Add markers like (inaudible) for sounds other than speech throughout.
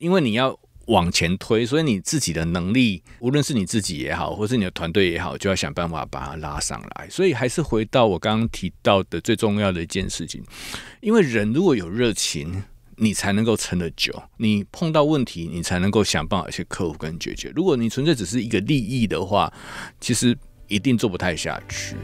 因为你要往前推，所以你自己的能力，无论是你自己也好，或是你的团队也好，就要想办法把它拉上来。所以还是回到我刚刚提到的最重要的一件事情，因为人如果有热情，你才能够撑得久；你碰到问题，你才能够想办法去克服跟解决。如果你纯粹只是一个利益的话，其实一定做不太下去。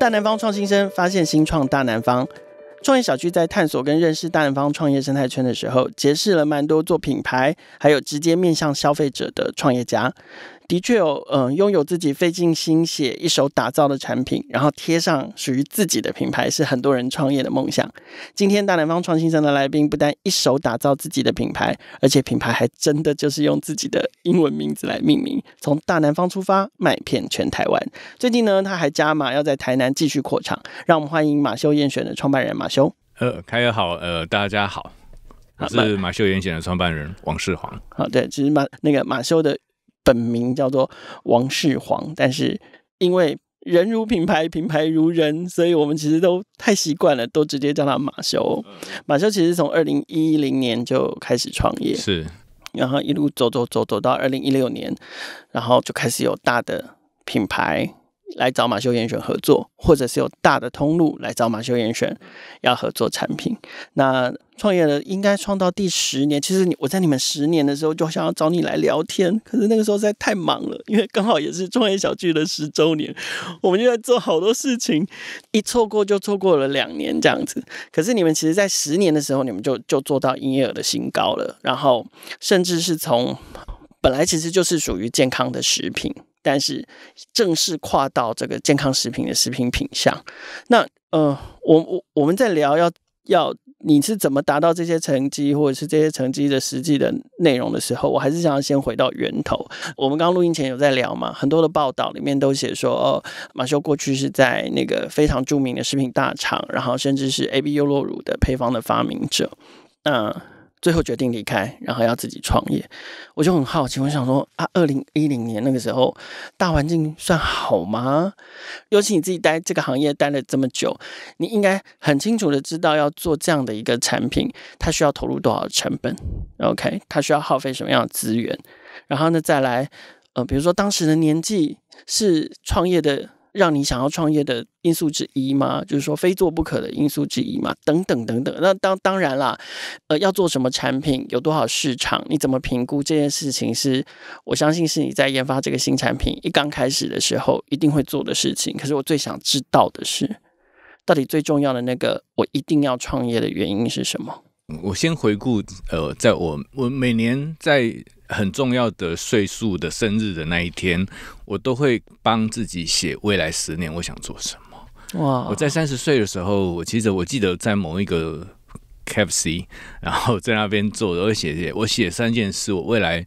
大南方创新生发现新创大南方创业小区，在探索跟认识大南方创业生态圈的时候，结识了蛮多做品牌还有直接面向消费者的创业家。的确有，嗯，拥有自己费尽心血一手打造的产品，然后贴上属于自己的品牌，是很多人创业的梦想。今天大南方创新城的来宾不但一手打造自己的品牌，而且品牌还真的就是用自己的英文名字来命名。从大南方出发，卖遍全台湾。最近呢，他还加码要在台南继续扩厂。让我们欢迎马修燕选的创办人马修。呃，开个好，呃，大家好，我是马修燕选的创办人王世煌。好，对，其是马那个马修的。本名叫做王世煌，但是因为人如品牌，品牌如人，所以我们其实都太习惯了，都直接叫他马修。马修其实从二零一零年就开始创业，是，然后一路走走走走到二零一六年，然后就开始有大的品牌。来找马修严选合作，或者是有大的通路来找马修严选要合作产品。那创业的应该创到第十年，其实你我在你们十年的时候就想要找你来聊天，可是那个时候实在太忙了，因为刚好也是创业小聚的十周年，我们就在做好多事情，一错过就错过了两年这样子。可是你们其实，在十年的时候，你们就就做到营业额的新高了，然后甚至是从本来其实就是属于健康的食品。但是正式跨到这个健康食品的食品品项，那呃，我我我们在聊要要你是怎么达到这些成绩，或者是这些成绩的实际的内容的时候，我还是想要先回到源头。我们刚录音前有在聊嘛？很多的报道里面都写说，哦，马修过去是在那个非常著名的食品大厂，然后甚至是 A B U 酪乳的配方的发明者，嗯。最后决定离开，然后要自己创业，我就很好奇。我想说啊，二零一零年那个时候，大环境算好吗？尤其你自己待这个行业待了这么久，你应该很清楚的知道要做这样的一个产品，它需要投入多少成本，OK？它需要耗费什么样的资源？然后呢，再来呃，比如说当时的年纪是创业的。让你想要创业的因素之一吗？就是说非做不可的因素之一吗？等等等等。那当当然啦，呃，要做什么产品，有多少市场，你怎么评估这件事情？是我相信是你在研发这个新产品一刚开始的时候一定会做的事情。可是我最想知道的是，到底最重要的那个我一定要创业的原因是什么？我先回顾，呃，在我我每年在。很重要的岁数的生日的那一天，我都会帮自己写未来十年我想做什么。哇！我在三十岁的时候，我其实我记得在某一个 KFC，然后在那边做，都会写写，我写三件事。我未来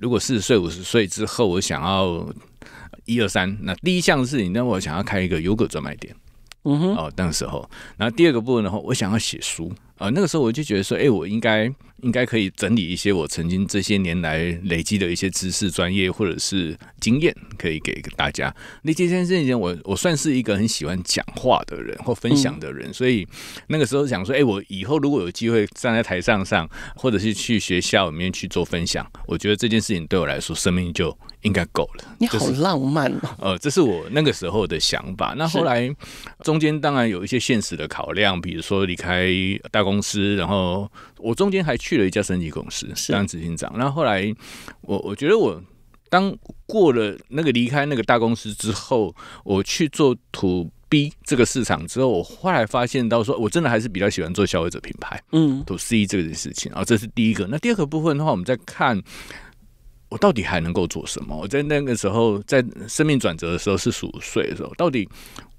如果四十岁五十岁之后，我想要一二三。那第一项事情那我想要开一个 y o g 专卖店。嗯哼。哦，那个时候，然后第二个部分的话，我想要写书。呃，那个时候我就觉得说，哎，我应该应该可以整理一些我曾经这些年来累积的一些知识、专业或者是经验，可以给大家。那这件事情，我我算是一个很喜欢讲话的人或分享的人，所以那个时候想说，哎，我以后如果有机会站在台上上，或者是去学校里面去做分享，我觉得这件事情对我来说，生命就。应该够了。你好浪漫哦。呃，这是我那个时候的想法。那后来中间当然有一些现实的考量，比如说离开大公司，然后我中间还去了一家升级公司当执行长。那后来我我觉得我当过了那个离开那个大公司之后，我去做土 B 这个市场之后，我后来发现到说我真的还是比较喜欢做消费者品牌，嗯，土 C 这个事情啊，这是第一个。那第二个部分的话，我们再看。我到底还能够做什么？我在那个时候，在生命转折的时候，是十五岁的时候，到底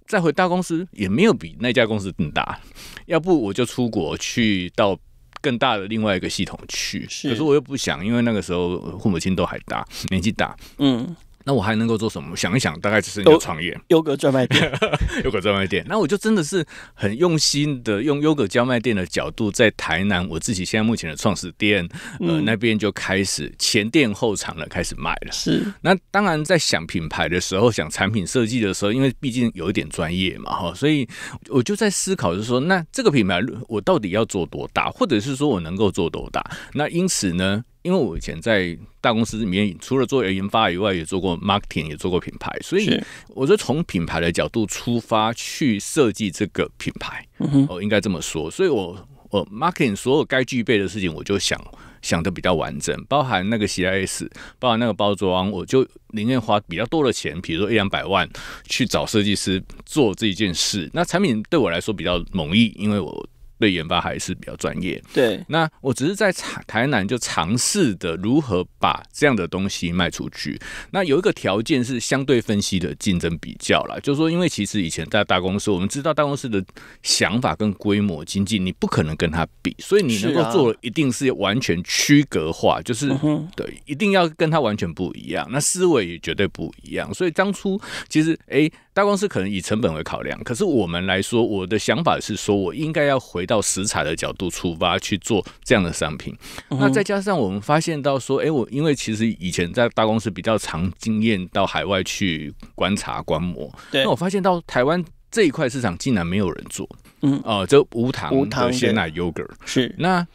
再回大公司也没有比那家公司更大，要不我就出国去到更大的另外一个系统去。可是我又不想，因为那个时候父母亲都还大，年纪大，嗯。那我还能够做什么？想一想，大概只是创业，优格专卖店，(laughs) 优格专卖店。那我就真的是很用心的，用优格专卖店的角度，在台南我自己现在目前的创始店，呃，那边就开始前店后厂了，开始卖了。是。那当然在想品牌的时候，想产品设计的时候，因为毕竟有一点专业嘛，哈，所以我就在思考，就是说那这个品牌我到底要做多大，或者是说我能够做多大？那因此呢？因为我以前在大公司里面，除了做研发以外，也做过 marketing，也做过品牌，所以我觉得从品牌的角度出发去设计这个品牌，我应该这么说。所以，我我 marketing 所有该具备的事情，我就想想的比较完整，包含那个 c i s 包含那个包装，我就宁愿花比较多的钱，比如说一两百万，去找设计师做这件事。那产品对我来说比较容易，因为我。对研发还是比较专业。对，那我只是在台台南就尝试的如何把这样的东西卖出去。那有一个条件是相对分析的竞争比较啦，就是说，因为其实以前在大公司，我们知道大公司的想法跟规模经济，你不可能跟他比，所以你能够做的一定是完全区隔化，就是对，一定要跟他完全不一样，那思维也绝对不一样。所以当初其实，哎，大公司可能以成本为考量，可是我们来说，我的想法是说我应该要回。到食材的角度出发去做这样的商品，那再加上我们发现到说，哎，我因为其实以前在大公司比较常经验到海外去观察观摩，那我发现到台湾这一块市场竟然没有人做，嗯，啊，这无糖的鲜奶 yogurt 是，那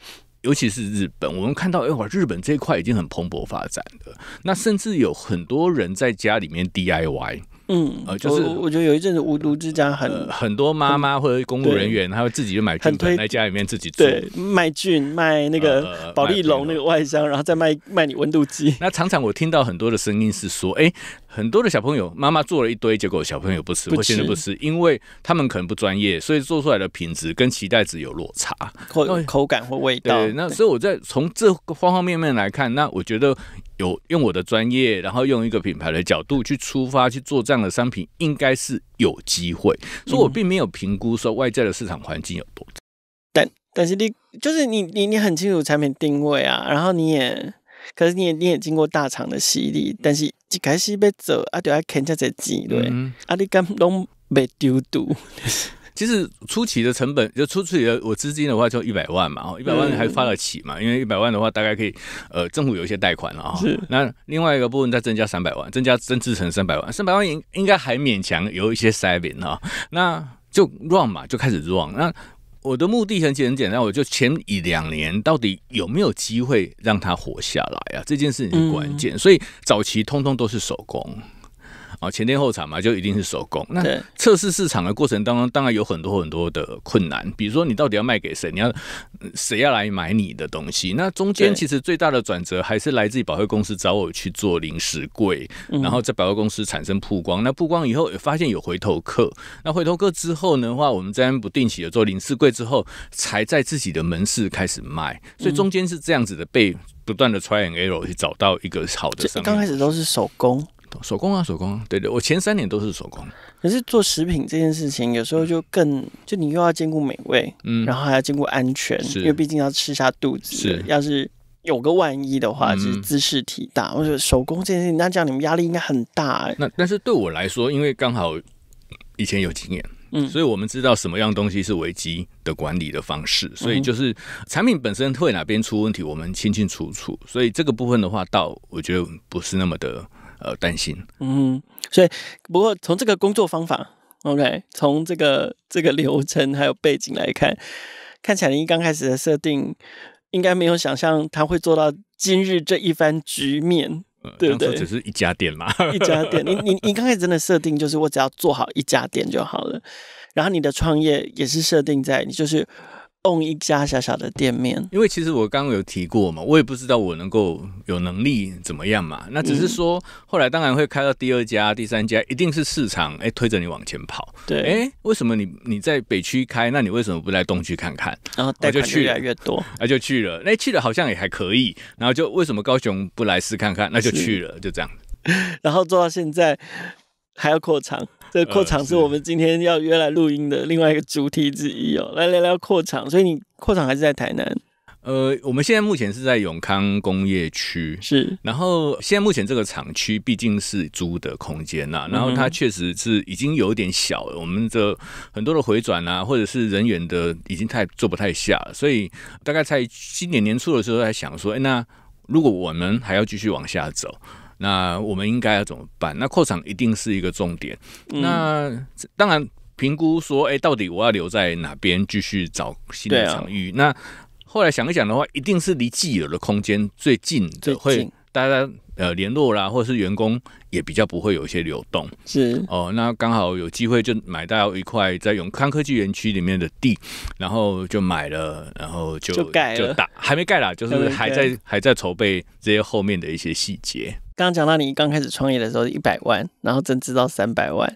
尤其是日本，我们看到，哎，日本这一块已经很蓬勃发展的，那甚至有很多人在家里面 DIY。嗯，就我我觉得有一阵子无毒之家很很多妈妈或者公务人员，他会自己就买菌，在家里面自己做卖菌卖那个保利龙那个外箱，然后再卖卖你温度计。(laughs) 那常常我听到很多的声音是说，哎，很多的小朋友妈妈做了一堆，结果小朋友不吃，现在不吃，因为他们可能不专业，所以做出来的品质跟期待值有落差，口口感或味道。对，那所以我在从这个方方面面来看，那我觉得。有用我的专业，然后用一个品牌的角度去出发去做这样的商品，应该是有机会。所以我并没有评估说外在的市场环境有多差。但但是你就是你你你很清楚产品定位啊，然后你也可是你也你也经过大厂的洗礼，但是一开始要做，啊，就要肯些钱钱，啊你敢拢没丢度。其实初期的成本就初期的我资金的话就一百万嘛，哦，一百万还发得起嘛，因为一百万的话大概可以，呃，政府有一些贷款啊，是。那另外一个部分再增加三百万，增加增资成三百万，三百万应应该还勉强有一些 saving 哈，那就 run 嘛，就开始 run。那我的目的很简单，很简单，我就前一两年到底有没有机会让它活下来啊，这件事情关键。所以早期通通都是手工。啊，前店后厂嘛，就一定是手工。那测试市场的过程当中，当然有很多很多的困难，比如说你到底要卖给谁，你要谁要来买你的东西？那中间其实最大的转折还是来自于百货公司找我去做临时柜，然后在百货公司产生曝光。那曝光以后也发现有回头客。那回头客之后的话，我们这边不定期的做临时柜之后，才在自己的门市开始卖。所以中间是这样子的，被不断的 try and error 去找到一个好的。刚开始都是手工。手工啊，手工，对对，我前三年都是手工。可是做食品这件事情，有时候就更，就你又要兼顾美味，嗯，然后还要兼顾安全，因为毕竟要吃下肚子，是，要是有个万一的话，就是姿势体大。我觉得手工这件事情，那这样你们压力应该很大。那但是对我来说，因为刚好以前有经验，嗯，所以我们知道什么样东西是危机的管理的方式，所以就是产品本身会哪边出问题，我们清清楚楚。所以这个部分的话，倒我觉得不是那么的。呃，担心。嗯，所以不过从这个工作方法，OK，从这个这个流程还有背景来看，(laughs) 看起来你刚开始的设定，应该没有想象他会做到今日这一番局面，对不对？只是一家店嘛，(laughs) 一家店。你你你刚开始真的设定就是我只要做好一家店就好了，然后你的创业也是设定在你就是。动一家小小的店面，因为其实我刚刚有提过嘛，我也不知道我能够有能力怎么样嘛，那只是说后来当然会开到第二家、第三家，一定是市场哎推着你往前跑。对，哎，为什么你你在北区开，那你为什么不来东区看看？然后贷款越来越多，那就去了，那去了好像也还可以，然后就为什么高雄不来试看看？那就去了，就这样。(laughs) 然后做到现在还要扩张。的扩厂是我们今天要约来录音的另外一个主题之一哦，来聊聊扩厂。所以你扩厂还是在台南？呃，我们现在目前是在永康工业区，是。然后现在目前这个厂区毕竟是租的空间呐，然后它确实是已经有点小了，我们的很多的回转啊，或者是人员的已经太做不太下了，所以大概在今年年初的时候，还想说，哎，那如果我们还要继续往下走。那我们应该要怎么办？那扩厂一定是一个重点。那当然评估说，哎，到底我要留在哪边继续找新的场域？那后来想一想的话，一定是离既有的空间最近的，会大家呃联络啦，或者是员工也比较不会有一些流动。是哦，那刚好有机会就买到一块在永康科技园区里面的地，然后就买了，然后就就盖，还没盖啦，就是还在还在筹备这些后面的一些细节。刚刚讲到你刚开始创业的时候一百万，然后增资到三百万，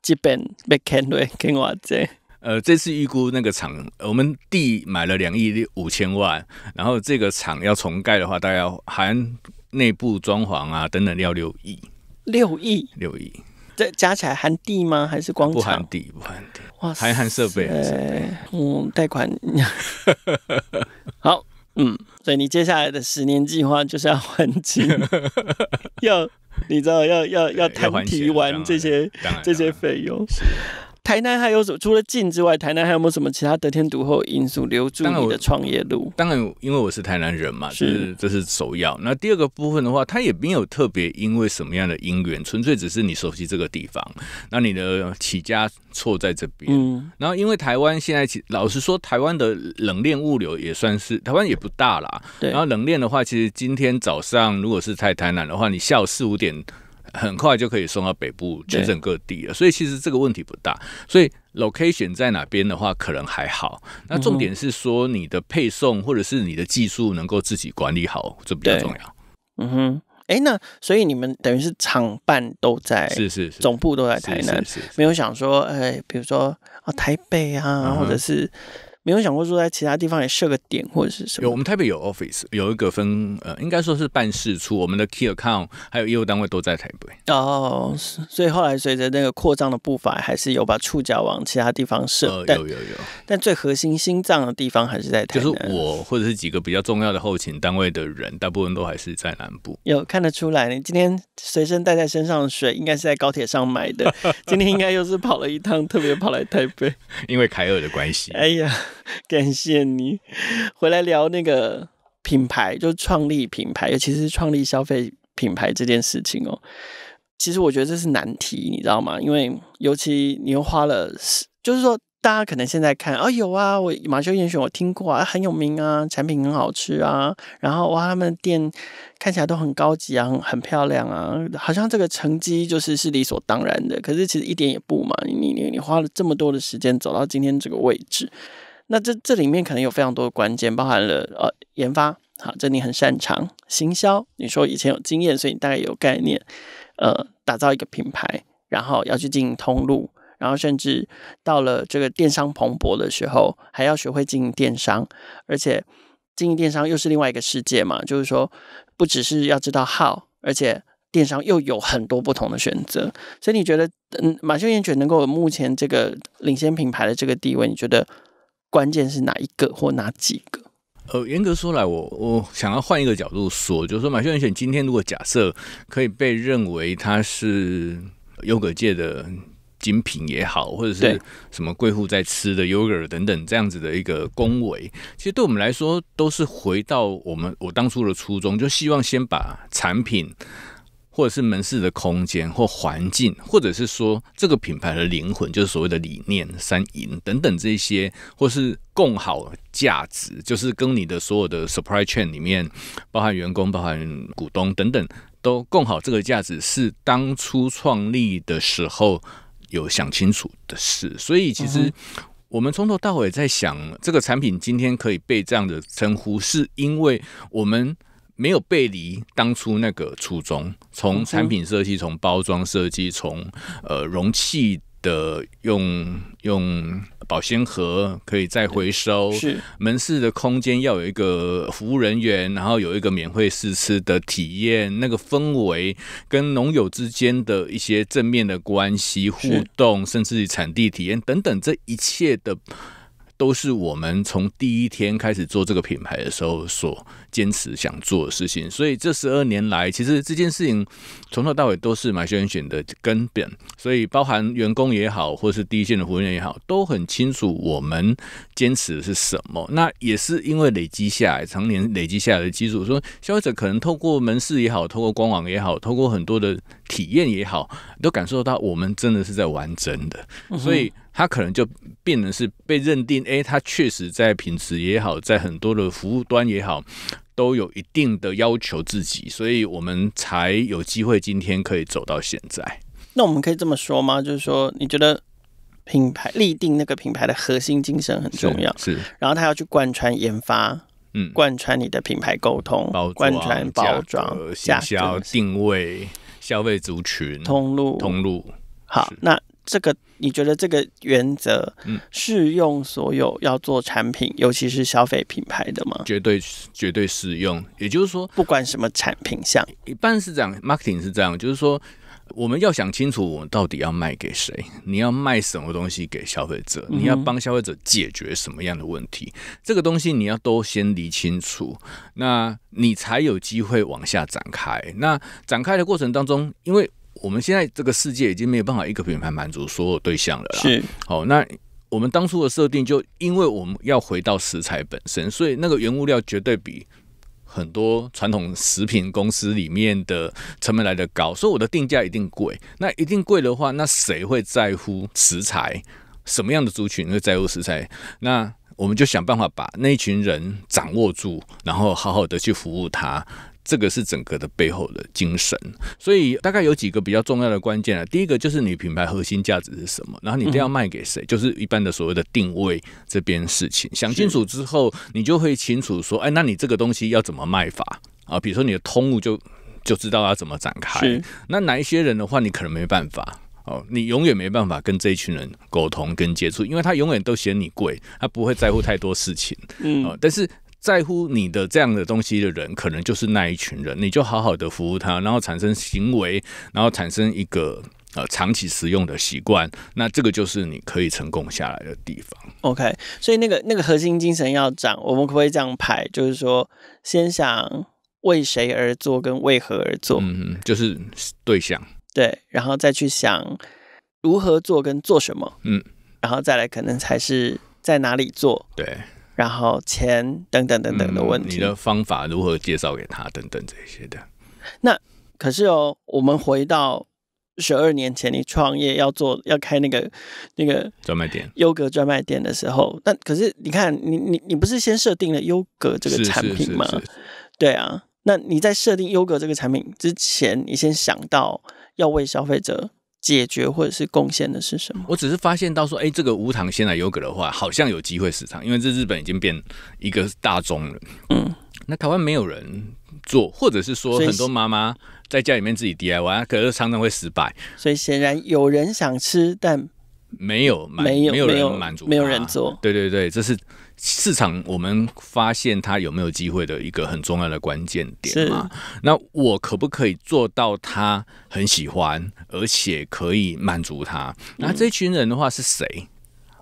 基本被 Ken 瑞跟我这。呃，这次预估那个厂，我们地买了两亿五千万，然后这个厂要重盖的话，大概含内部装潢啊等等要六亿。六亿？六亿？这加起来含地吗？还是光？不含地，不含地。哇还含设备？嗯，贷款。(laughs) 好。嗯，所以你接下来的十年计划就是要还清，(laughs) 要你知道要要要摊提完这些这些费用。台南还有什么？除了近之外，台南还有没有什么其他得天独厚因素留住你的创业路？当然，因为我是台南人嘛，是这是首要。那第二个部分的话，它也没有特别因为什么样的因缘，纯粹只是你熟悉这个地方。那你的起家错在这边。嗯。然后，因为台湾现在，其老实说，台湾的冷链物流也算是台湾也不大啦。对。然后冷链的话，其实今天早上如果是太台南的话，你下午四五点。很快就可以送到北部全省各地了，所以其实这个问题不大。所以 location 在哪边的话，可能还好。那重点是说你的配送或者是你的技术能够自己管理好，这比较重要。嗯哼，哎，那所以你们等于是厂办都在，是是总部都在台南，没有想说，哎，比如说啊台北啊，或者是。没有想过说在其他地方也设个点或者是什么？有，我们台北有 office，有一个分呃，应该说是办事处。我们的 key a count 还有业务单位都在台北。哦，所以后来随着那个扩张的步伐，还是有把触角往其他地方设。有有有，但最核心心脏的地方还是在台。就是我或者是几个比较重要的后勤单位的人，大部分都还是在南部。有看得出来，你今天随身带在身上的水应该是在高铁上买的。(laughs) 今天应该又是跑了一趟，特别跑来台北，因为凯尔的关系。哎呀。(laughs) 感谢你回来聊那个品牌，就创立品牌，尤其是创立消费品牌这件事情哦。其实我觉得这是难题，你知道吗？因为尤其你又花了，就是说大家可能现在看啊，有啊，我马修严选我听过啊，很有名啊，产品很好吃啊，然后哇，他们的店看起来都很高级啊，很漂亮啊，好像这个成绩就是是理所当然的。可是其实一点也不嘛，你你你花了这么多的时间走到今天这个位置。那这这里面可能有非常多的关键，包含了呃研发，好，这你很擅长；行销，你说以前有经验，所以你大概有概念。呃，打造一个品牌，然后要去进行通路，然后甚至到了这个电商蓬勃的时候，还要学会经营电商，而且经营电商又是另外一个世界嘛，就是说不只是要知道 how，而且电商又有很多不同的选择。所以你觉得，嗯，马修烟卷能够目前这个领先品牌的这个地位，你觉得？关键是哪一个或哪几个？呃，严格说来，我我想要换一个角度说，就是说马修人选今天如果假设可以被认为它是优格界的精品也好，或者是什么贵妇在吃的 yogurt 等等这样子的一个恭维，其实对我们来说都是回到我们我当初的初衷，就希望先把产品。或者是门市的空间或环境，或者是说这个品牌的灵魂，就是所谓的理念、三赢等等这些，或是共好价值，就是跟你的所有的 supply chain 里面，包含员工、包含股东等等，都共好这个价值，是当初创立的时候有想清楚的事。所以，其实我们从头到尾在想，这个产品今天可以被这样的称呼，是因为我们。没有背离当初那个初衷，从产品设计，从包装设计，从呃容器的用用保鲜盒可以再回收，是门市的空间要有一个服务人员，然后有一个免费试吃的体验，那个氛围跟农友之间的一些正面的关系互动，甚至产地体验等等，这一切的。都是我们从第一天开始做这个品牌的时候所坚持想做的事情，所以这十二年来，其实这件事情从头到尾都是买轩选的根本。所以，包含员工也好，或是第一线的服务员也好，都很清楚我们坚持的是什么。那也是因为累积下来，常年累积下来的基础，说消费者可能透过门市也好，透过官网也好，透过很多的体验也好，都感受到我们真的是在玩真的，所以。他可能就变成是被认定，哎，他确实在品质也好，在很多的服务端也好，都有一定的要求自己，所以我们才有机会今天可以走到现在。那我们可以这么说吗？就是说，你觉得品牌立定那个品牌的核心精神很重要，是，然后他要去贯穿研发，嗯，贯穿你的品牌沟通，贯穿包装、价格、定位、消费族群、通路、通路。好，那这个。你觉得这个原则适用所有要做产品，尤其是消费品牌的吗？绝对绝对适用。也就是说，不管什么产品项，一般是这样，marketing 是这样，就是说，我们要想清楚，我们到底要卖给谁？你要卖什么东西给消费者？你要帮消费者解决什么样的问题？这个东西你要都先理清楚，那你才有机会往下展开。那展开的过程当中，因为我们现在这个世界已经没有办法一个品牌满足所有对象了啦。是，好，那我们当初的设定就因为我们要回到食材本身，所以那个原物料绝对比很多传统食品公司里面的成本来的高，所以我的定价一定贵。那一定贵的话，那谁会在乎食材？什么样的族群会在乎食材？那我们就想办法把那一群人掌握住，然后好好的去服务他。这个是整个的背后的精神，所以大概有几个比较重要的关键啊。第一个就是你品牌核心价值是什么，然后你一定要卖给谁，就是一般的所谓的定位这边事情。想清楚之后，你就会清楚说，哎，那你这个东西要怎么卖法啊？比如说你的通路就就知道要怎么展开。那哪一些人的话，你可能没办法哦，你永远没办法跟这一群人沟通跟接触，因为他永远都嫌你贵，他不会在乎太多事情。嗯，但是。在乎你的这样的东西的人，可能就是那一群人，你就好好的服务他，然后产生行为，然后产生一个呃长期使用的习惯，那这个就是你可以成功下来的地方。OK，所以那个那个核心精神要讲，我们可不可以这样排？就是说，先想为谁而做，跟为何而做，嗯，就是对象，对，然后再去想如何做跟做什么，嗯，然后再来可能才是在哪里做，对。然后钱等等等等的问题，你的方法如何介绍给他？等等这些的。那可是哦，我们回到十二年前，你创业要做要开那个那个专卖店优格专卖店的时候，那可是你看你你你不是先设定了优格这个产品吗？对啊，那你在设定优格这个产品之前，你先想到要为消费者。解决或者是贡献的是什么？我只是发现到说，哎，这个无糖鲜奶油格的话，好像有机会市场，因为这日本已经变一个大众了。嗯，那台湾没有人做，或者是说很多妈妈在家里面自己 DIY，可是常常会失败。所以显然有人想吃，但没有，没有，没有人满足，没有人做。对对对，这是。市场，我们发现他有没有机会的一个很重要的关键点嘛？那我可不可以做到他很喜欢，而且可以满足他？那这群人的话是谁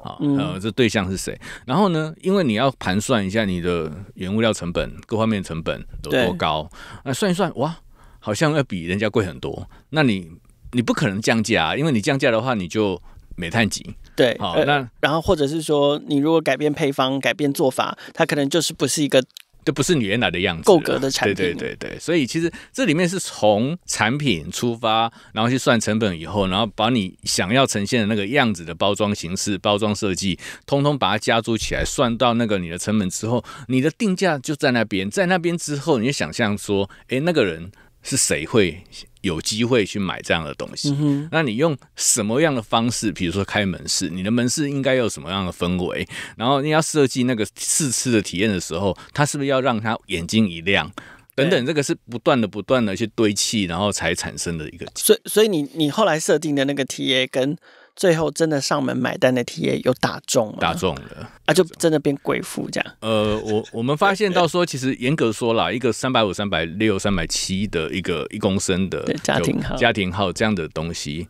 啊？呃，这对象是谁？然后呢，因为你要盘算一下你的原物料成本、各方面成本有多高？那算一算，哇，好像要比人家贵很多。那你你不可能降价，因为你降价的话，你就煤炭级。对，好那然后或者是说，你如果改变配方、改变做法，它可能就是不是一个，就不是你原来的样子，够格的产品。对对对对，所以其实这里面是从产品出发，然后去算成本以后，然后把你想要呈现的那个样子的包装形式、包装设计，通通把它加租起来，算到那个你的成本之后，你的定价就在那边，在那边之后，你就想象说，哎，那个人是谁会？有机会去买这样的东西，那你用什么样的方式？比如说开门市，你的门市应该有什么样的氛围？然后你要设计那个试吃的体验的时候，他是不是要让他眼睛一亮？等等，这个是不断的、不断的去堆砌，然后才产生的一个。所以，所以你你后来设定的那个 TA 跟。最后真的上门买单的 TA 有打中，打中了啊！就真的变贵妇这样。呃，我我们发现到说，其实严格说啦，一个三百五、三百六、三百七的一个一公升的家庭号、家庭号这样的东西，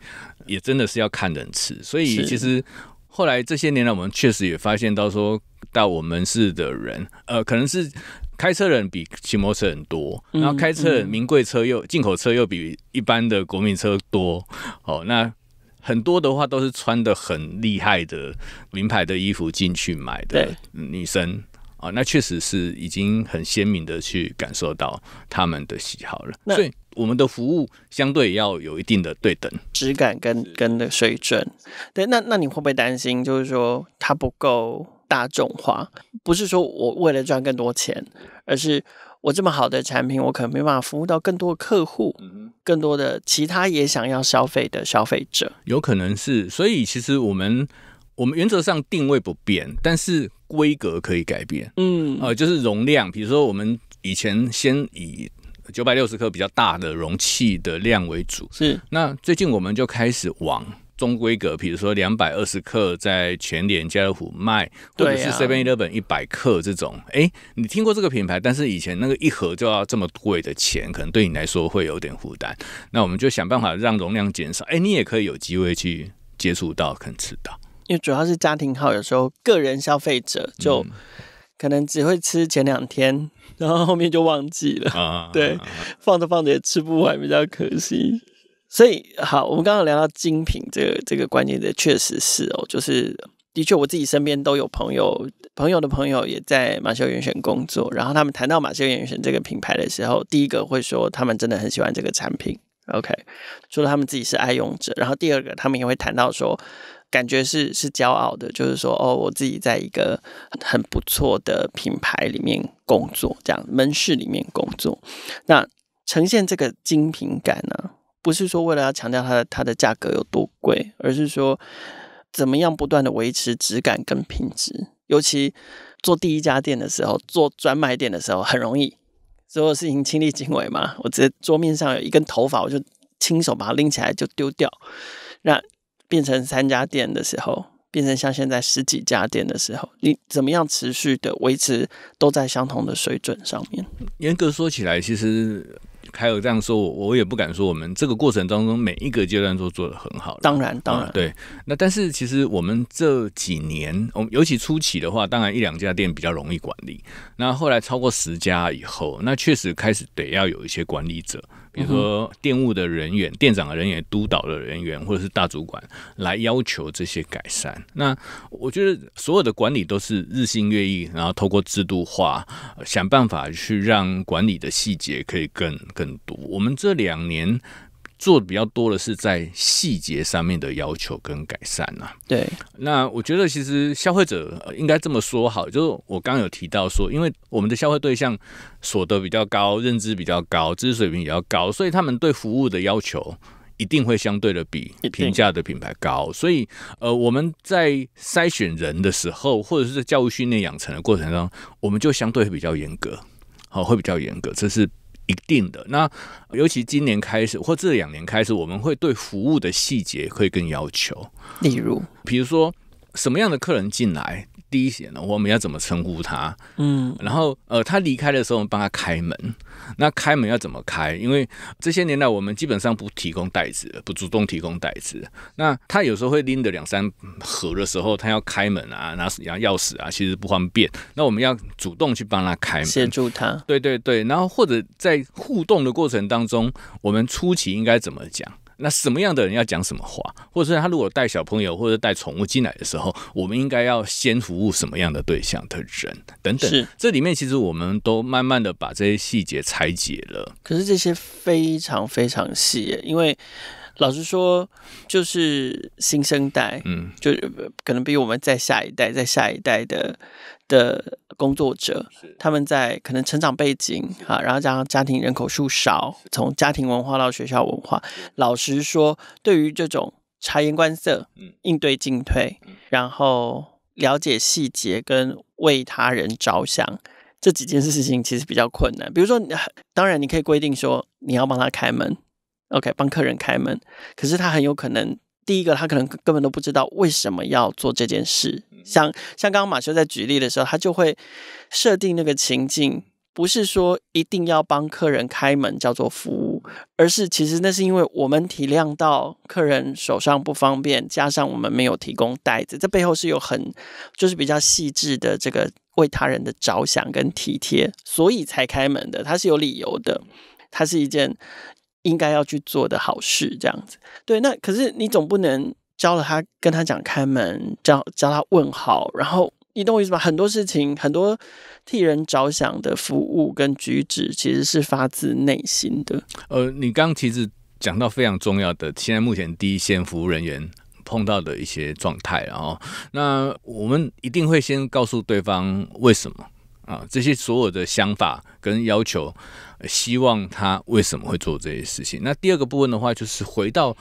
也真的是要看人吃。所以其实后来这些年来，我们确实也发现到说，到我们市的人，呃，可能是开车人比骑摩托车很多，然后开车名贵车又进口车又比一般的国民车多。好，那。很多的话都是穿的很厉害的名牌的衣服进去买的女生啊，那确实是已经很鲜明的去感受到他们的喜好了。所以我们的服务相对要有一定的对等，质感跟跟的水准。对，那那你会不会担心，就是说它不够大众化？不是说我为了赚更多钱，而是。我这么好的产品，我可能没办法服务到更多的客户，更多的其他也想要消费的消费者，有可能是。所以其实我们我们原则上定位不变，但是规格可以改变。嗯，呃，就是容量，比如说我们以前先以九百六十克比较大的容器的量为主，是。那最近我们就开始往。中规格，比如说两百二十克，在全联、家乐福卖，或者是 Seven Eleven 一百克这种。哎，你听过这个品牌，但是以前那个一盒就要这么贵的钱，可能对你来说会有点负担。那我们就想办法让容量减少，哎，你也可以有机会去接触到，肯吃到。因为主要是家庭号，有时候个人消费者就可能只会吃前两天，然后后面就忘记了。对，放着放着也吃不完，比较可惜。所以好，我们刚刚聊到精品这个这个观念的，确实是哦，就是的确我自己身边都有朋友，朋友的朋友也在马秀严选工作，然后他们谈到马秀严选这个品牌的时候，第一个会说他们真的很喜欢这个产品，OK，除了他们自己是爱用者，然后第二个他们也会谈到说，感觉是是骄傲的，就是说哦，我自己在一个很不错的品牌里面工作，这样门市里面工作，那呈现这个精品感呢？不是说为了要强调它的它的价格有多贵，而是说怎么样不断的维持质感跟品质。尤其做第一家店的时候，做专卖店的时候很容易，所有事情亲力亲为嘛。我直接桌面上有一根头发，我就亲手把它拎起来就丢掉。那变成三家店的时候，变成像现在十几家店的时候，你怎么样持续的维持都在相同的水准上面？严格说起来，其实。还有这样说我，我也不敢说我们这个过程当中每一个阶段都做的很好。当然，当然，对。那但是其实我们这几年，我们尤其初期的话，当然一两家店比较容易管理。那后来超过十家以后，那确实开始得要有一些管理者。比如说，店务的人员、店长的人员、督导的人员，或者是大主管，来要求这些改善。那我觉得，所有的管理都是日新月异，然后透过制度化，想办法去让管理的细节可以更更多。我们这两年。做的比较多的是在细节上面的要求跟改善呐。对，那我觉得其实消费者应该这么说好，就是我刚有提到说，因为我们的消费对象所得比较高，认知比较高，知识水平比较高，所以他们对服务的要求一定会相对的比平价的品牌高。所以，呃，我们在筛选人的时候，或者是在教育训练养成的过程中，我们就相对会比较严格，好，会比较严格。这是。一定的，那尤其今年开始或这两年开始，我们会对服务的细节会更要求，例如，比如说什么样的客人进来。滴一些呢，我们要怎么称呼他？嗯，然后呃，他离开的时候，我们帮他开门。那开门要怎么开？因为这些年来，我们基本上不提供袋子，不主动提供袋子。那他有时候会拎着两三盒的时候，他要开门啊，拿钥匙啊，其实不方便。那我们要主动去帮他开门，协助他。对对对，然后或者在互动的过程当中，我们初期应该怎么讲？那什么样的人要讲什么话，或者说他如果带小朋友或者带宠物进来的时候，我们应该要先服务什么样的对象的人等等。是，这里面其实我们都慢慢的把这些细节拆解了。可是这些非常非常细，因为。老实说，就是新生代，嗯，就可能比我们在下一代，在下一代的的工作者，他们在可能成长背景啊，然后加上家庭人口数少，从家庭文化到学校文化，老实说，对于这种察言观色、应对进退，然后了解细节跟为他人着想这几件事情，其实比较困难。比如说，当然你可以规定说，你要帮他开门。OK，帮客人开门。可是他很有可能，第一个他可能根本都不知道为什么要做这件事。像像刚刚马修在举例的时候，他就会设定那个情境，不是说一定要帮客人开门叫做服务，而是其实那是因为我们体谅到客人手上不方便，加上我们没有提供袋子，这背后是有很就是比较细致的这个为他人的着想跟体贴，所以才开门的。他是有理由的，它是一件。应该要去做的好事，这样子，对。那可是你总不能教了他，跟他讲开门，教教他问好，然后你懂我意思吧？很多事情，很多替人着想的服务跟举止，其实是发自内心的。呃，你刚刚其实讲到非常重要的，现在目前第一线服务人员碰到的一些状态，然后，那我们一定会先告诉对方为什么。啊，这些所有的想法跟要求，希望他为什么会做这些事情？那第二个部分的话，就是回到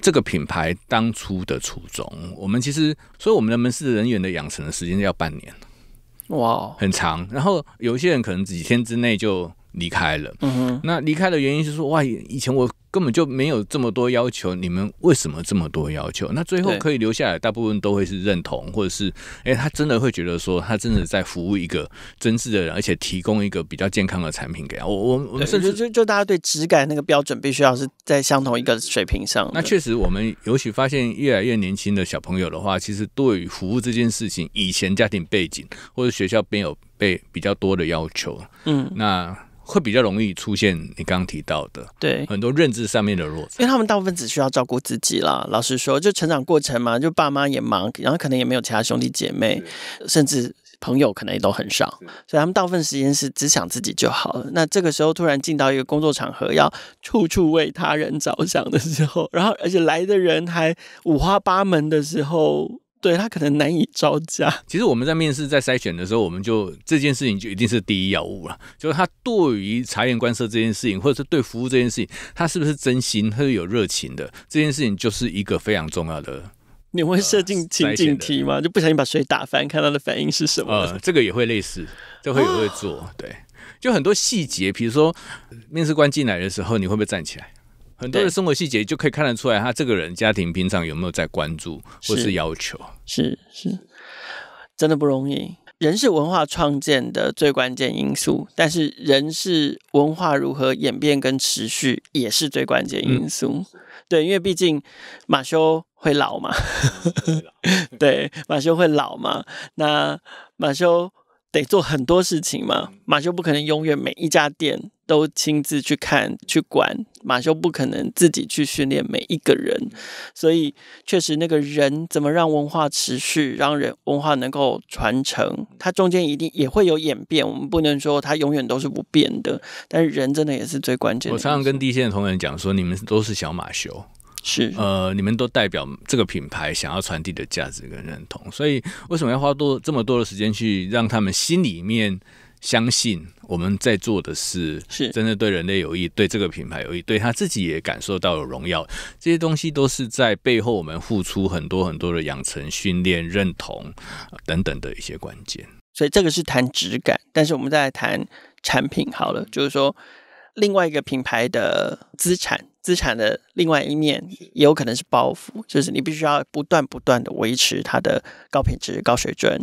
这个品牌当初的初衷。我们其实，所以我们的门市人员的养成的时间要半年，哇，很长。然后有些人可能几天之内就离开了。嗯哼，那离开的原因是说，哇，以前我。根本就没有这么多要求，你们为什么这么多要求？那最后可以留下来，大部分都会是认同，或者是哎，他真的会觉得说，他真的在服务一个真挚的人，而且提供一个比较健康的产品给他。我我我甚至就就大家对质感那个标准，必须要是在相同一个水平上。那确实，我们尤其发现越来越年轻的小朋友的话，其实对于服务这件事情，以前家庭背景或者学校边有被比较多的要求。嗯，那。会比较容易出现你刚刚提到的，对很多认知上面的弱，因为他们大部分只需要照顾自己啦。老实说，就成长过程嘛，就爸妈也忙，然后可能也没有其他兄弟姐妹，甚至朋友可能也都很少，所以他们大部分时间是只想自己就好了。那这个时候突然进到一个工作场合，要处处为他人着想的时候，然后而且来的人还五花八门的时候。对他可能难以招架。(laughs) 其实我们在面试在筛选的时候，我们就这件事情就一定是第一要务了，就是他对于察言观色这件事情，或者是对服务这件事情，他是不是真心，他是有热情的，这件事情就是一个非常重要的。你会设进情景题吗？就不小心把水打翻，看他的反应是什么？呃，这个也会类似，这会也会做。对，就很多细节，比如说面试官进来的时候，你会不会站起来？很多的生活细节就可以看得出来，他这个人家庭平常有没有在关注或是要求？是是，真的不容易。人是文化创建的最关键因素，但是人是文化如何演变跟持续也是最关键因素。对，因为毕竟马修会老嘛，(laughs) 对，马修会老嘛。那马修。得做很多事情嘛，马修不可能永远每一家店都亲自去看去管，马修不可能自己去训练每一个人，所以确实那个人怎么让文化持续，让人文化能够传承，它中间一定也会有演变，我们不能说它永远都是不变的，但是人真的也是最关键的。我常常跟地线的同仁讲说，你们都是小马修。是，呃，你们都代表这个品牌想要传递的价值跟认同，所以为什么要花多这么多的时间去让他们心里面相信我们在做的事是真的对人类有益，对这个品牌有益，对他自己也感受到有荣耀，这些东西都是在背后我们付出很多很多的养成、训练、认同等等的一些关键。所以这个是谈质感，但是我们再来谈产品好了，就是说另外一个品牌的资产。资产的另外一面也有可能是包袱，就是你必须要不断不断的维持它的高品质、高水准、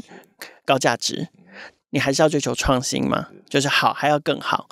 高价值。你还是要追求创新吗？就是好还要更好。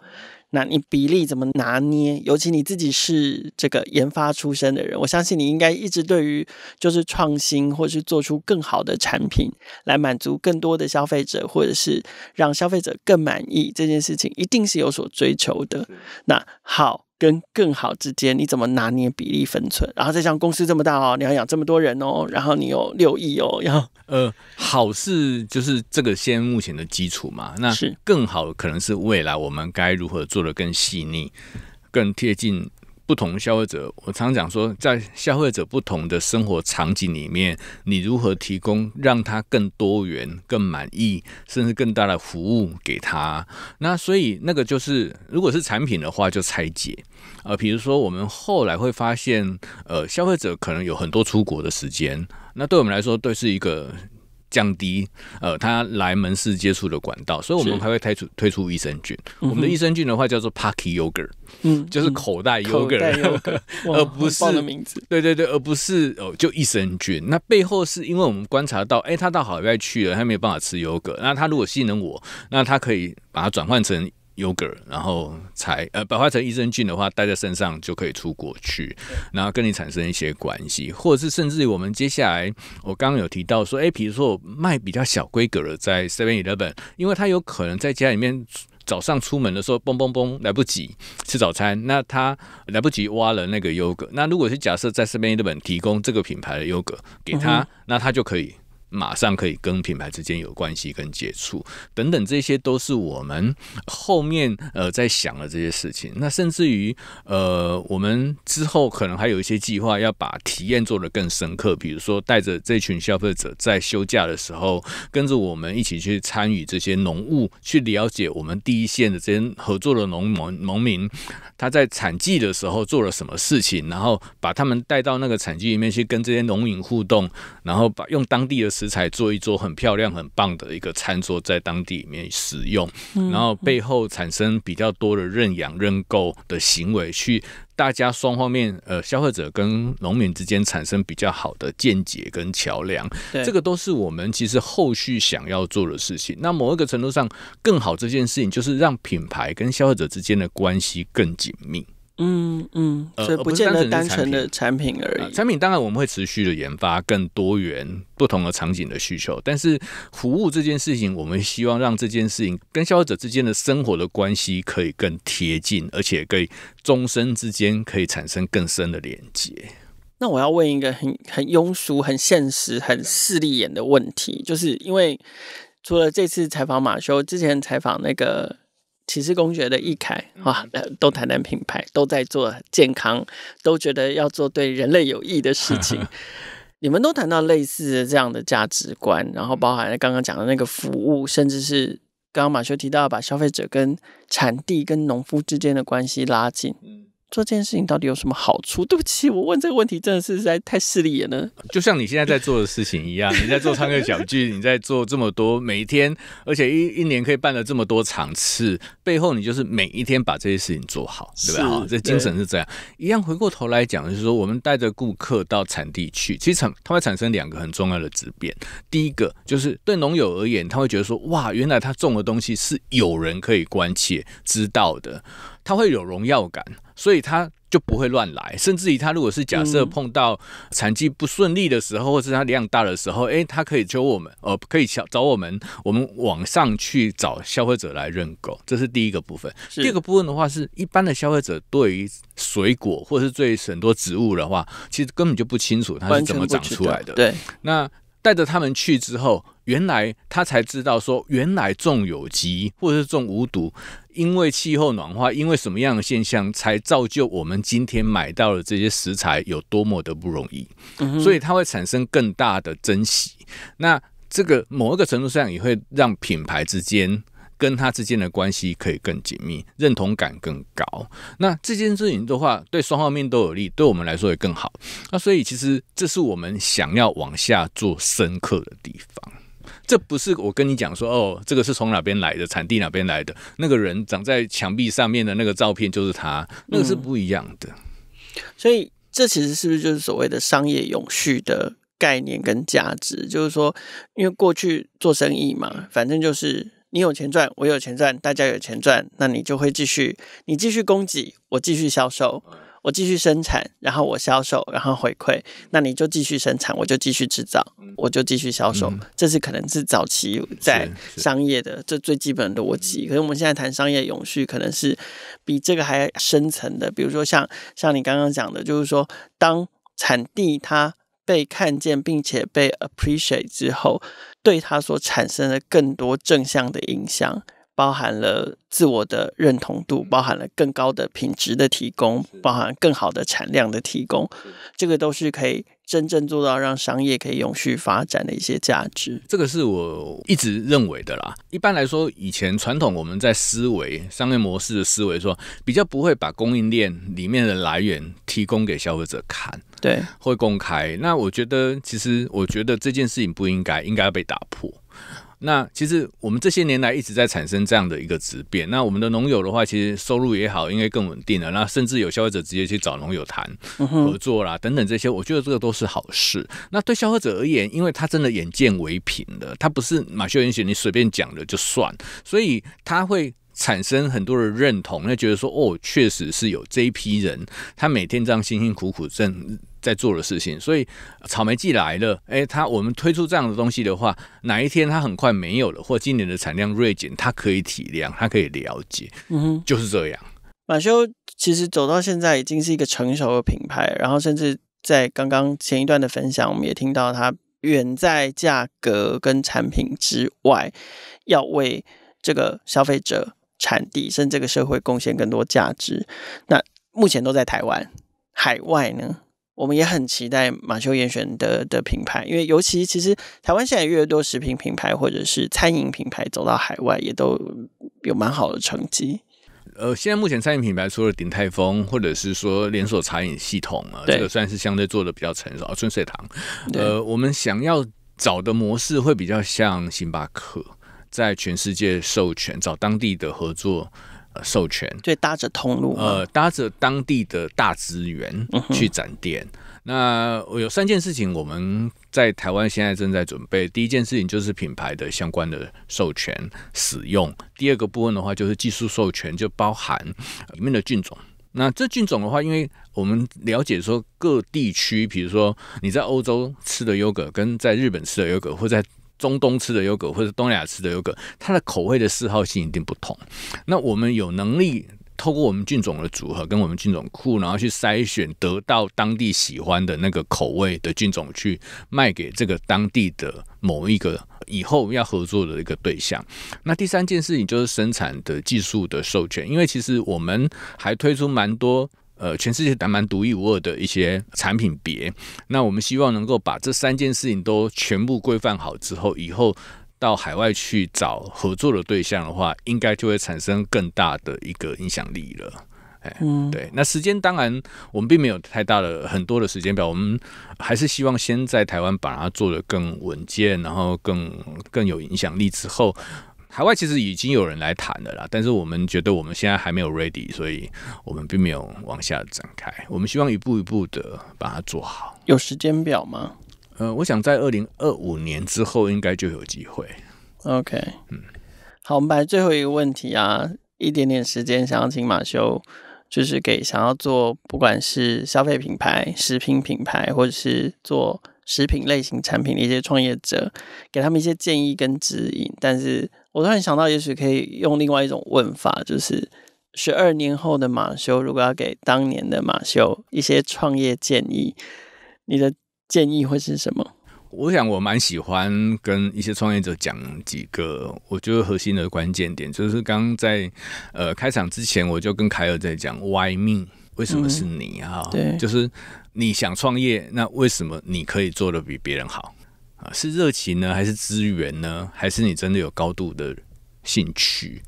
那你比例怎么拿捏？尤其你自己是这个研发出身的人，我相信你应该一直对于就是创新或是做出更好的产品来满足更多的消费者，或者是让消费者更满意这件事情，一定是有所追求的。那好。跟更好之间，你怎么拿捏比例分寸？然后再像公司这么大哦，你要养这么多人哦，然后你有六亿哦，要 (laughs) 呃，好是就是这个先目前的基础嘛，那是更好可能是未来我们该如何做的更细腻、更贴近。不同消费者，我常讲说，在消费者不同的生活场景里面，你如何提供让他更多元、更满意，甚至更大的服务给他？那所以那个就是，如果是产品的话，就拆解。呃，比如说我们后来会发现，呃，消费者可能有很多出国的时间，那对我们来说都是一个。降低呃，他来门市接触的管道，所以我们还会推出推出益生菌。我们的益生菌的话叫做 Pucky Yogurt，嗯，就是口袋 yogurt，(laughs) 而不是的名字，对对对，而不是哦，就益生菌。那背后是因为我们观察到，哎，他到海外去了，他没有办法吃 yogurt，那他如果引了我，那他可以把它转换成。yogurt，然后才呃，百花成益生菌的话，带在身上就可以出国去，然后跟你产生一些关系，或者是甚至于我们接下来，我刚刚有提到说，哎，比如说卖比较小规格的在 Seven Eleven，因为他有可能在家里面早上出门的时候，嘣嘣嘣来不及吃早餐，那他来不及挖了那个 yogurt，那如果是假设在 Seven Eleven 提供这个品牌的 yogurt 给他，那他就可以。马上可以跟品牌之间有关系跟接触等等，这些都是我们后面呃在想的这些事情。那甚至于呃，我们之后可能还有一些计划，要把体验做得更深刻，比如说带着这群消费者在休假的时候，跟着我们一起去参与这些农务，去了解我们第一线的这些合作的农农农民，他在产季的时候做了什么事情，然后把他们带到那个产季里面去跟这些农民互动，然后把用当地的。食材做一桌很漂亮、很棒的一个餐桌，在当地里面使用，然后背后产生比较多的认养、认购的行为，去大家双方面呃消费者跟农民之间产生比较好的见解跟桥梁，这个都是我们其实后续想要做的事情。那某一个程度上更好这件事情，就是让品牌跟消费者之间的关系更紧密。嗯嗯，所以不见得单纯的产品而已。产品当然我们会持续的研发更多元不同的场景的需求，但是服务这件事情，我们希望让这件事情跟消费者之间的生活的关系可以更贴近，而且跟终身之间可以产生更深的连接。那我要问一个很很庸俗、很现实、很势利眼的问题，就是因为除了这次采访马修，之前采访那个。骑士公爵的易凯啊，都谈谈品牌，都在做健康，都觉得要做对人类有益的事情。(laughs) 你们都谈到类似的这样的价值观，然后包含刚刚讲的那个服务，甚至是刚刚马修提到把消费者跟产地跟农夫之间的关系拉近。做这件事情到底有什么好处？对不起，我问这个问题真的是在太势利眼了。就像你现在在做的事情一样，你在做唱歌小剧，你在做这么多，每一天，而且一一年可以办了这么多场次，背后你就是每一天把这些事情做好，对吧？这精神是这样。一样回过头来讲，就是说我们带着顾客到产地去，其实产它会产生两个很重要的质变。第一个就是对农友而言，他会觉得说，哇，原来他种的东西是有人可以关切、知道的，他会有荣耀感。所以他就不会乱来，甚至于他如果是假设碰到产季不顺利的时候，或是他量大的时候，哎，他可以求我们，呃，可以找找我们，我们网上去找消费者来认购，这是第一个部分。第二个部分的话，是一般的消费者对于水果或是对很多植物的话，其实根本就不清楚它是怎么长出来的。对，那带着他们去之后。原来他才知道说，原来种有机或者是种无毒，因为气候暖化，因为什么样的现象，才造就我们今天买到的这些食材有多么的不容易。所以它会产生更大的珍惜。那这个某一个程度上，也会让品牌之间跟他之间的关系可以更紧密，认同感更高。那这件事情的话，对双方面都有利，对我们来说也更好。那所以其实这是我们想要往下做深刻的地方。这不是我跟你讲说哦，这个是从哪边来的，产地哪边来的。那个人长在墙壁上面的那个照片就是他，那个是不一样的。所以，这其实是不是就是所谓的商业永续的概念跟价值？就是说，因为过去做生意嘛，反正就是你有钱赚，我有钱赚，大家有钱赚，那你就会继续，你继续供给，我继续销售。我继续生产，然后我销售，然后回馈。那你就继续生产，我就继续制造，我就继续销售。这是可能是早期在商业的这最基本逻辑。可是我们现在谈商业永续，可能是比这个还深层的。比如说，像像你刚刚讲的，就是说，当产地它被看见并且被 appreciate 之后，对它所产生的更多正向的影响。包含了自我的认同度，包含了更高的品质的提供，包含更好的产量的提供，这个都是可以真正做到让商业可以永续发展的一些价值。这个是我一直认为的啦。一般来说，以前传统我们在思维商业模式的思维，说比较不会把供应链里面的来源提供给消费者看，对，会公开。那我觉得，其实我觉得这件事情不应该，应该要被打破。那其实我们这些年来一直在产生这样的一个质变。那我们的农友的话，其实收入也好，应该更稳定了。那甚至有消费者直接去找农友谈合作啦，等等这些，我觉得这个都是好事。那对消费者而言，因为他真的眼见为凭的，他不是马秀英许你随便讲的就算，所以他会产生很多的认同，那觉得说哦，确实是有这一批人，他每天这样辛辛苦苦挣。在做的事情，所以草莓季来了，哎，他我们推出这样的东西的话，哪一天它很快没有了，或今年的产量锐减，它可以体谅，它可以了解，嗯哼，就是这样。马修其实走到现在已经是一个成熟的品牌，然后甚至在刚刚前一段的分享，我们也听到他远在价格跟产品之外，要为这个消费者、产地甚至这个社会贡献更多价值。那目前都在台湾，海外呢？我们也很期待马修严选的的品牌，因为尤其其实台湾现在越多食品品牌或者是餐饮品牌走到海外，也都有蛮好的成绩。呃，现在目前餐饮品牌除了鼎泰丰，或者是说连锁茶饮系统啊，这个算是相对做的比较成熟啊，春水堂。呃，我们想要找的模式会比较像星巴克，在全世界授权找当地的合作。授权，对，搭着通路，呃，搭着当地的大资源去展店。那我有三件事情，我们在台湾现在正在准备。第一件事情就是品牌的相关的授权使用。第二个部分的话就是技术授权，就包含里面的菌种。那这菌种的话，因为我们了解说各地区，比如说你在欧洲吃的优格跟在日本吃的优格，会或在中东吃的优格或者东南亚吃的优格，它的口味的嗜好性一定不同。那我们有能力透过我们菌种的组合跟我们菌种库，然后去筛选得到当地喜欢的那个口味的菌种，去卖给这个当地的某一个以后要合作的一个对象。那第三件事情就是生产的技术的授权，因为其实我们还推出蛮多。呃，全世界还蛮独一无二的一些产品别，那我们希望能够把这三件事情都全部规范好之后，以后到海外去找合作的对象的话，应该就会产生更大的一个影响力了。哎，嗯，对。那时间当然，我们并没有太大的很多的时间表，我们还是希望先在台湾把它做的更稳健，然后更更有影响力之后。海外其实已经有人来谈了啦，但是我们觉得我们现在还没有 ready，所以我们并没有往下展开。我们希望一步一步的把它做好。有时间表吗？呃，我想在二零二五年之后应该就有机会。OK，嗯，好，我们来最后一个问题啊，一点点时间，想要请马修，就是给想要做不管是消费品牌、食品品牌，或者是做。食品类型产品的一些创业者，给他们一些建议跟指引。但是我突然想到，也许可以用另外一种问法，就是十二年后的马修，如果要给当年的马修一些创业建议，你的建议会是什么？我想我蛮喜欢跟一些创业者讲几个我觉得核心的关键点，就是刚在呃开场之前，我就跟凯尔在讲 Why me？为什么是你啊？对，就是。你想创业，那为什么你可以做的比别人好啊？是热情呢，还是资源呢，还是你真的有高度的兴趣？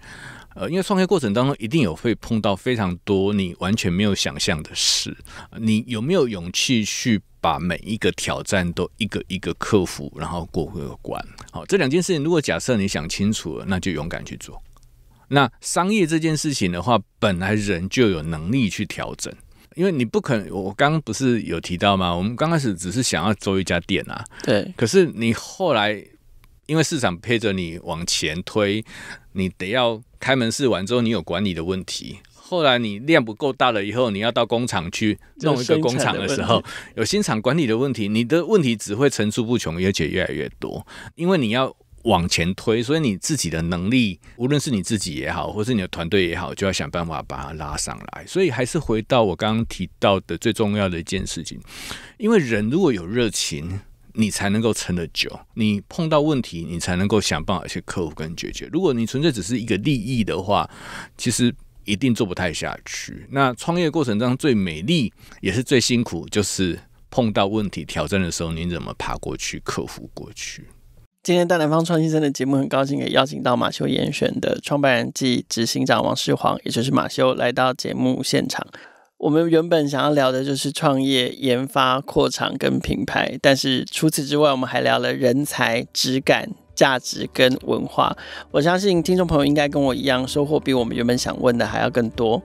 呃，因为创业过程当中一定有会碰到非常多你完全没有想象的事，你有没有勇气去把每一个挑战都一个一个克服，然后过个关？好，这两件事情，如果假设你想清楚了，那就勇敢去做。那商业这件事情的话，本来人就有能力去调整。因为你不可能，我刚刚不是有提到吗？我们刚开始只是想要租一家店啊，对。可是你后来，因为市场陪着你往前推，你得要开门试完之后，你有管理的问题。后来你量不够大了以后，你要到工厂去弄一个工厂的时候，有新厂管理的问题，你的问题只会层出不穷，而且越来越多，因为你要。往前推，所以你自己的能力，无论是你自己也好，或是你的团队也好，就要想办法把它拉上来。所以还是回到我刚刚提到的最重要的一件事情，因为人如果有热情，你才能够撑得久。你碰到问题，你才能够想办法去克服跟解决。如果你纯粹只是一个利益的话，其实一定做不太下去。那创业过程当中最美丽也是最辛苦，就是碰到问题、挑战的时候，你怎么爬过去、克服过去？今天大南方创新生的节目，很高兴也邀请到马修严选的创办人暨执行长王世煌，也就是马修，来到节目现场。我们原本想要聊的就是创业、研发、扩厂跟品牌，但是除此之外，我们还聊了人才、质感、价值跟文化。我相信听众朋友应该跟我一样，收获比我们原本想问的还要更多。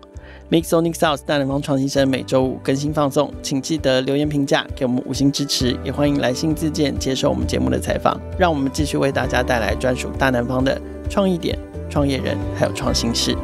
Mix o n i c s o u n e 大南方创新生每周五更新放送，请记得留言评价，给我们五星支持，也欢迎来信自荐，接受我们节目的采访。让我们继续为大家带来专属大南方的创意点、创业人，还有创新事。